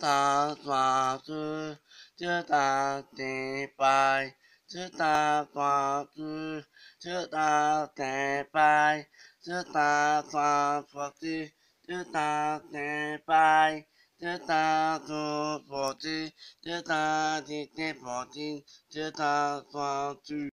ta tòa tư chư ta tỳ bài chư ta tòa tư chư ta tỳ bài chư ta tòa phật tư chư ta tỳ bài chư ta tu phổ tư chư ta tỳ tỳ phổ tư chư ta tòa tư